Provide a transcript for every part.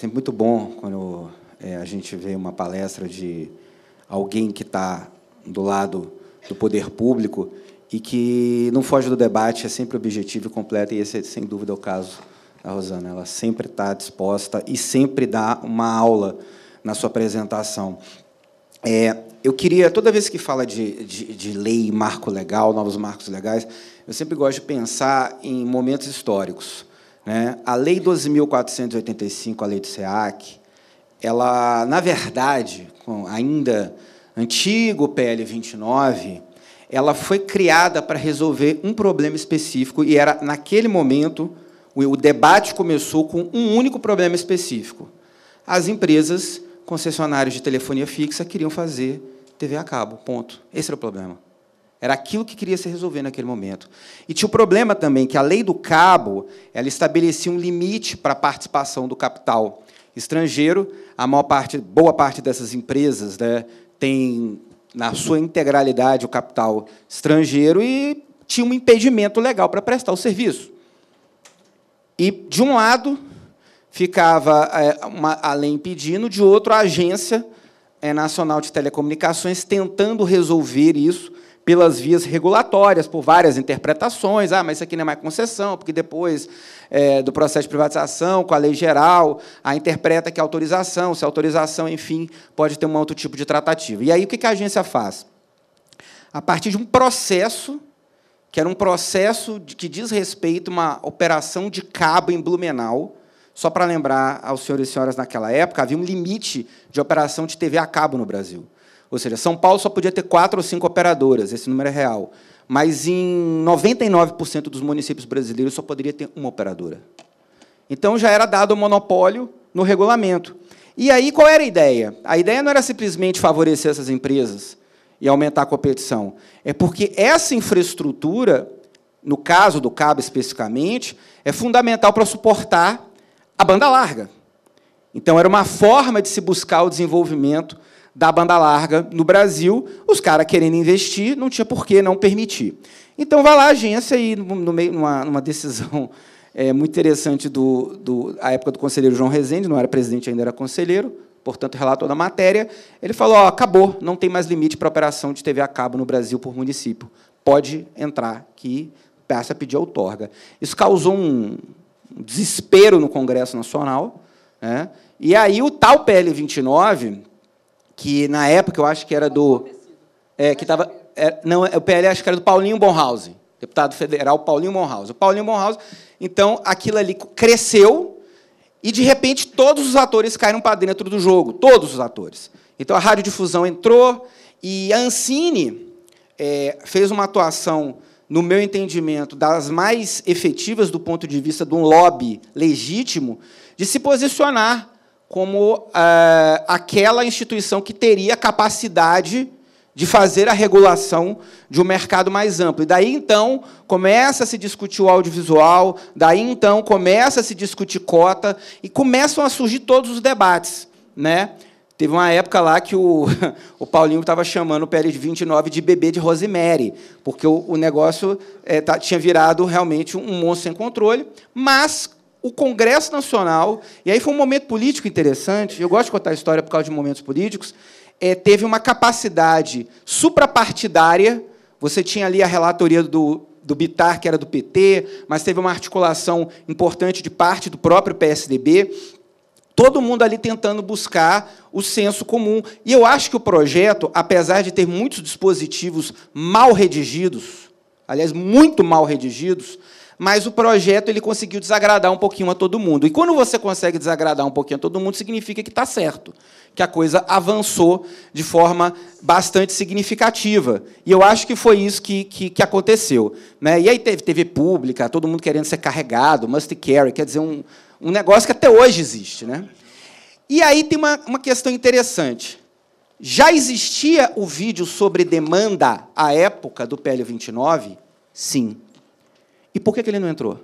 sempre muito bom quando é, a gente vê uma palestra de alguém que está do lado do poder público e que não foge do debate, é sempre objetivo e completo, e esse, sem dúvida, é o caso da Rosana. Ela sempre está disposta e sempre dá uma aula na sua apresentação. É, eu queria, toda vez que fala de, de, de, lei, marco legal, novos marcos legais, eu sempre gosto de pensar em momentos históricos. Né? A Lei 12.485, a Lei do SEAC, ela, na verdade, ainda antigo PL 29, ela foi criada para resolver um problema específico e era naquele momento o debate começou com um único problema específico. As empresas concessionárias de telefonia fixa queriam fazer TV a cabo, ponto. Esse era o problema. Era aquilo que queria se resolver naquele momento. E tinha o problema também que a lei do cabo ela estabelecia um limite para a participação do capital estrangeiro. A maior parte, boa parte dessas empresas né, tem na sua integralidade o capital estrangeiro e tinha um impedimento legal para prestar o serviço. E, de um lado, ficava é, uma, a lei impedindo, de outro, a Agência é, Nacional de Telecomunicações tentando resolver isso pelas vias regulatórias, por várias interpretações. Ah, mas isso aqui não é mais concessão, porque depois é, do processo de privatização, com a lei geral, a interpreta que é autorização, se é autorização, enfim, pode ter um outro tipo de tratativa. E aí o que a agência faz? A partir de um processo, que era um processo que diz respeito a uma operação de cabo em Blumenau, só para lembrar aos senhores e senhoras naquela época, havia um limite de operação de TV a cabo no Brasil. Ou seja, São Paulo só podia ter quatro ou cinco operadoras, esse número é real. Mas em 99% dos municípios brasileiros só poderia ter uma operadora. Então já era dado o monopólio no regulamento. E aí qual era a ideia? A ideia não era simplesmente favorecer essas empresas e aumentar a competição. É porque essa infraestrutura, no caso do cabo especificamente, é fundamental para suportar a banda larga. Então era uma forma de se buscar o desenvolvimento da banda larga no Brasil, os caras querendo investir, não tinha por que não permitir. Então vai lá a agência e, no meio, numa, numa decisão é, muito interessante do, do época do conselheiro João Rezende, não era presidente, ainda era conselheiro, portanto, relator da matéria, ele falou: ó, acabou, não tem mais limite para operação de TV a cabo no Brasil por município. Pode entrar, que passa a pedir outorga. Isso causou um desespero no Congresso Nacional. Né? E aí o tal PL 29 que na época eu acho que era do. É, que tava, é, não, é, o PL acho que era do Paulinho Bonhausen, deputado federal Paulinho Bonhausen. O Paulinho Bonhausen, então aquilo ali cresceu e de repente todos os atores caíram para dentro do jogo, todos os atores. Então a radiodifusão entrou e a Ancine é, fez uma atuação, no meu entendimento, das mais efetivas do ponto de vista de um lobby legítimo de se posicionar como é, aquela instituição que teria capacidade de fazer a regulação de um mercado mais amplo. E daí então começa a se discutir o audiovisual, daí então começa a se discutir cota e começam a surgir todos os debates, né? Teve uma época lá que o, o Paulinho estava chamando o PL 29 de bebê de Rosemary, porque o, o negócio é, tá, tinha virado realmente um monstro sem controle, mas o Congresso Nacional, e aí foi um momento político interessante, eu gosto de contar a história por causa de momentos políticos, é, teve uma capacidade suprapartidária, você tinha ali a relatoria do, do Bitar, que era do PT, mas teve uma articulação importante de parte do próprio PSDB, todo mundo ali tentando buscar o senso comum. E eu acho que o projeto, apesar de ter muitos dispositivos mal redigidos, aliás, muito mal redigidos, mas o projeto ele conseguiu desagradar um pouquinho a todo mundo. E quando você consegue desagradar um pouquinho a todo mundo, significa que está certo, que a coisa avançou de forma bastante significativa. E eu acho que foi isso que, que, que aconteceu. Né? E aí teve TV pública, todo mundo querendo ser carregado, must carry, quer dizer, um, um negócio que até hoje existe. Né? E aí tem uma, uma questão interessante. Já existia o vídeo sobre demanda à época do PL29? Sim. E por que, que ele não entrou?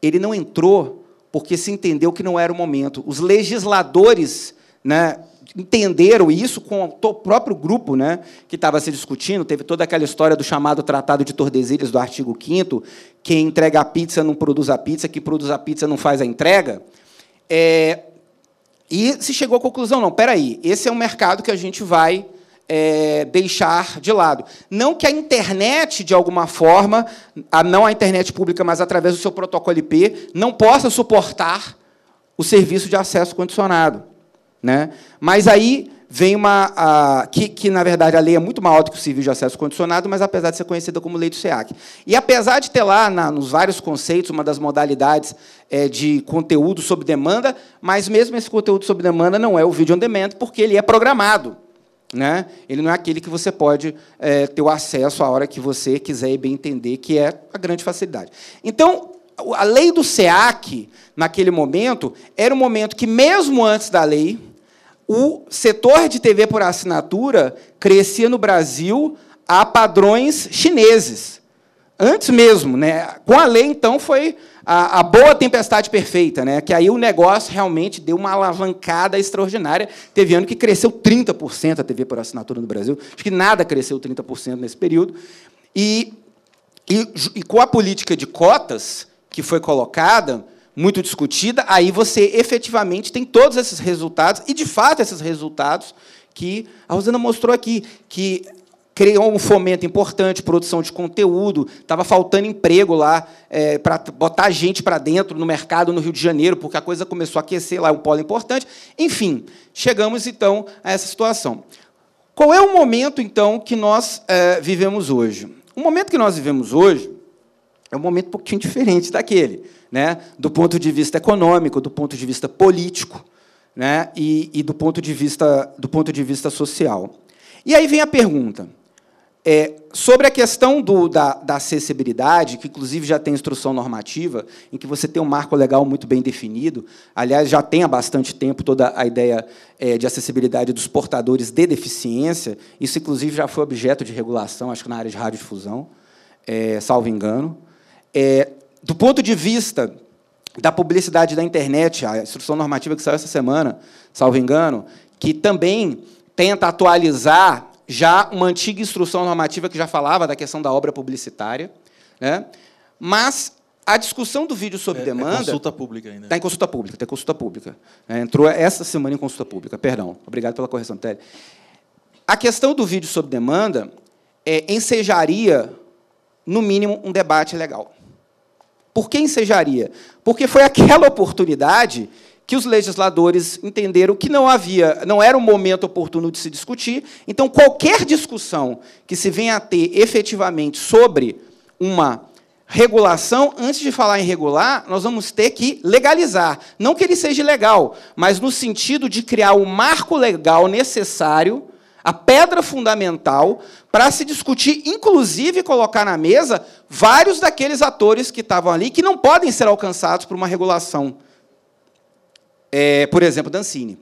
Ele não entrou porque se entendeu que não era o momento. Os legisladores né, entenderam isso com o próprio grupo né, que estava se discutindo. Teve toda aquela história do chamado Tratado de Tordesilhas, do artigo 5 quem entrega a pizza não produz a pizza, quem produz a pizza não faz a entrega. É, e se chegou à conclusão, não, aí, esse é um mercado que a gente vai é, deixar de lado. Não que a internet, de alguma forma, a, não a internet pública, mas através do seu protocolo IP, não possa suportar o serviço de acesso condicionado. Né? Mas aí vem uma. A, que, que, na verdade, a lei é muito maior do que o serviço de acesso condicionado, mas apesar de ser conhecida como lei do SEAC. E apesar de ter lá, na, nos vários conceitos, uma das modalidades é, de conteúdo sob demanda, mas mesmo esse conteúdo sob demanda não é o vídeo on demand, porque ele é programado. Né? Ele não é aquele que você pode é, ter o acesso à hora que você quiser e bem entender, que é a grande facilidade. Então, a lei do SEAC, naquele momento, era um momento que, mesmo antes da lei, o setor de TV por assinatura crescia no Brasil a padrões chineses antes mesmo, né? Com a lei, então, foi a, a, boa tempestade perfeita, né? Que aí o negócio realmente deu uma alavancada extraordinária. Teve ano que cresceu 30% a TV por assinatura no Brasil. Acho que nada cresceu 30% nesse período. E, e, e com a política de cotas que foi colocada, muito discutida, aí você efetivamente tem todos esses resultados, e de fato esses resultados que a Rosana mostrou aqui, que criou um fomento importante, produção de conteúdo, estava faltando emprego lá é, para botar gente para dentro no mercado no Rio de Janeiro, porque a coisa começou a aquecer lá, é um polo importante. Enfim, chegamos então a essa situação. Qual é o momento então que nós é, vivemos hoje? O momento que nós vivemos hoje é um momento um pouquinho diferente daquele, né? Do ponto de vista econômico, do ponto de vista político, né? E, e do ponto de vista do ponto de vista social. E aí vem a pergunta: é, sobre a questão do, da, da, acessibilidade, que inclusive já tem instrução normativa, em que você tem um marco legal muito bem definido, aliás, já tem há bastante tempo toda a ideia é, de acessibilidade dos portadores de deficiência, isso inclusive já foi objeto de regulação, acho que na área de radiodifusão, é, salvo engano. É, do ponto de vista da publicidade da internet, a instrução normativa que saiu essa semana, salvo engano, que também tenta atualizar já uma antiga instrução normativa que já falava da questão da obra publicitária, né? Mas a discussão do vídeo sob é, é demanda. É consulta pública ainda. Está em consulta pública, tem tá consulta pública. Né? Entrou essa semana em consulta pública, perdão. Obrigado pela correção, Tele. A questão do vídeo sob demanda é, ensejaria, no mínimo, um debate legal. Por que ensejaria? Porque foi aquela oportunidade que os legisladores entenderam que não havia, não era o momento oportuno de se discutir. Então, qualquer discussão que se venha a ter efetivamente sobre uma regulação, antes de falar em regular, nós vamos ter que legalizar. Não que ele seja legal, mas no sentido de criar o marco legal necessário, a pedra fundamental, para se discutir, inclusive colocar na mesa vários daqueles atores que estavam ali que não podem ser alcançados por uma regulação é, por exemplo, Dancini.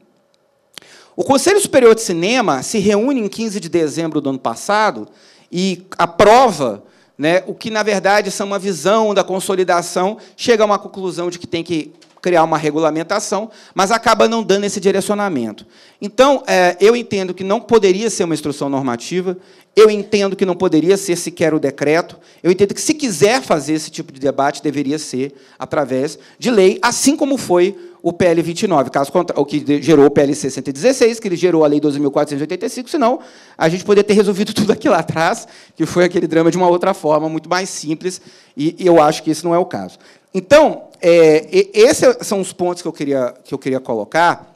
O Conselho Superior de Cinema se reúne em 15 de dezembro do ano passado e aprova né, o que, na verdade, são uma visão da consolidação, chega a uma conclusão de que tem que criar uma regulamentação, mas acaba não dando esse direcionamento. Então, é, eu entendo que não poderia ser uma instrução normativa, eu entendo que não poderia ser sequer o decreto. Eu entendo que, se quiser fazer esse tipo de debate, deveria ser através de lei, assim como foi o PL 29, caso contra... o que gerou o PL 616, que ele gerou a Lei 12.485, senão a gente poderia ter resolvido tudo aquilo lá atrás, que foi aquele drama de uma outra forma, muito mais simples, e eu acho que esse não é o caso. Então, é, esses é, são os pontos que eu queria, que eu queria colocar,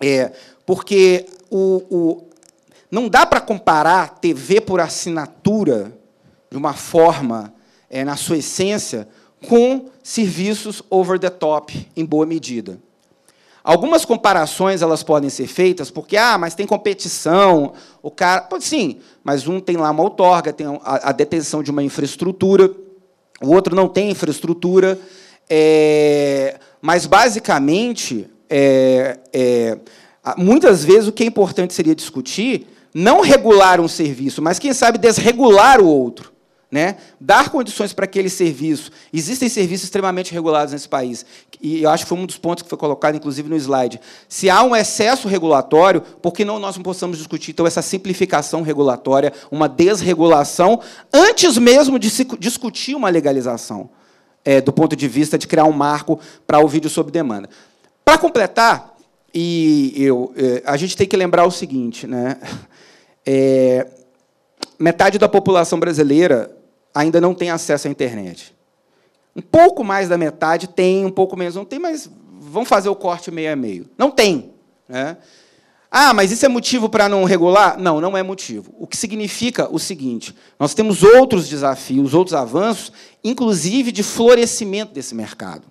é, porque o, o não dá para comparar TV por assinatura, de uma forma, é, na sua essência, com serviços over the top, em boa medida. Algumas comparações elas podem ser feitas porque ah, mas tem competição, o cara, pode sim, mas um tem lá uma outorga, tem a, a detenção de uma infraestrutura, o outro não tem infraestrutura, é, mas basicamente é, é, muitas vezes o que é importante seria discutir não regular um serviço, mas quem sabe desregular o outro. Né? Dar condições para aquele serviço. Existem serviços extremamente regulados nesse país. E eu acho que foi um dos pontos que foi colocado, inclusive, no slide. Se há um excesso regulatório, por que não nós não possamos discutir, então, essa simplificação regulatória, uma desregulação, antes mesmo de se discutir uma legalização, é, do ponto de vista de criar um marco para o vídeo sob demanda? Para completar, e eu, é, a gente tem que lembrar o seguinte, né? é, metade da população brasileira ainda não tem acesso à internet. Um pouco mais da metade tem, um pouco menos não tem, mas vão fazer o corte meio a meio. Não tem. Né? Ah, mas isso é motivo para não regular? Não, não é motivo. O que significa o seguinte: nós temos outros desafios, outros avanços, inclusive de florescimento desse mercado.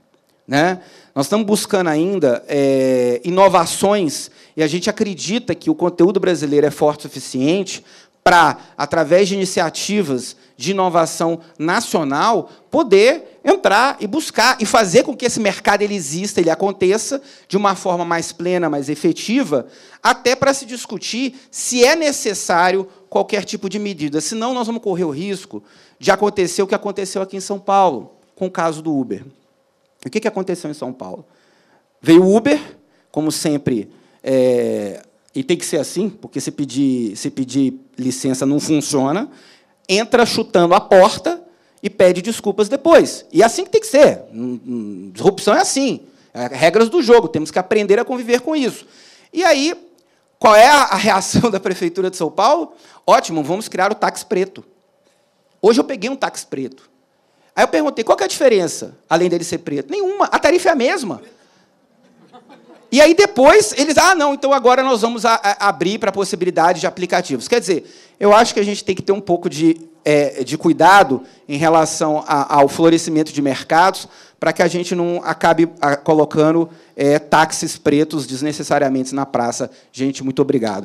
Né? Nós estamos buscando ainda é, inovações e a gente acredita que o conteúdo brasileiro é forte o suficiente para, através de iniciativas de inovação nacional, poder entrar e buscar e fazer com que esse mercado ele exista, ele aconteça de uma forma mais plena, mais efetiva, até para se discutir se é necessário qualquer tipo de medida. Senão, nós vamos correr o risco de acontecer o que aconteceu aqui em São Paulo, com o caso do Uber. O que, que aconteceu em São Paulo? Veio o Uber, como sempre, é, e tem que ser assim, porque se pedir, se pedir licença não funciona, entra chutando a porta e pede desculpas depois. E é assim que tem que ser. Disrupção é assim. É regras do jogo, temos que aprender a conviver com isso. E aí, qual é a reação da Prefeitura de São Paulo? Ótimo, vamos criar o táxi preto. Hoje eu peguei um táxi preto. Aí eu perguntei, qual é a diferença, além dele ser preto? Nenhuma, a tarifa é a mesma. E aí depois eles, ah, não, então agora nós vamos a, a abrir para a possibilidade de aplicativos. Quer dizer, eu acho que a gente tem que ter um pouco de, é, de cuidado em relação a, ao florescimento de mercados, para que a gente não acabe colocando é, táxis pretos desnecessariamente na praça. Gente, muito obrigado.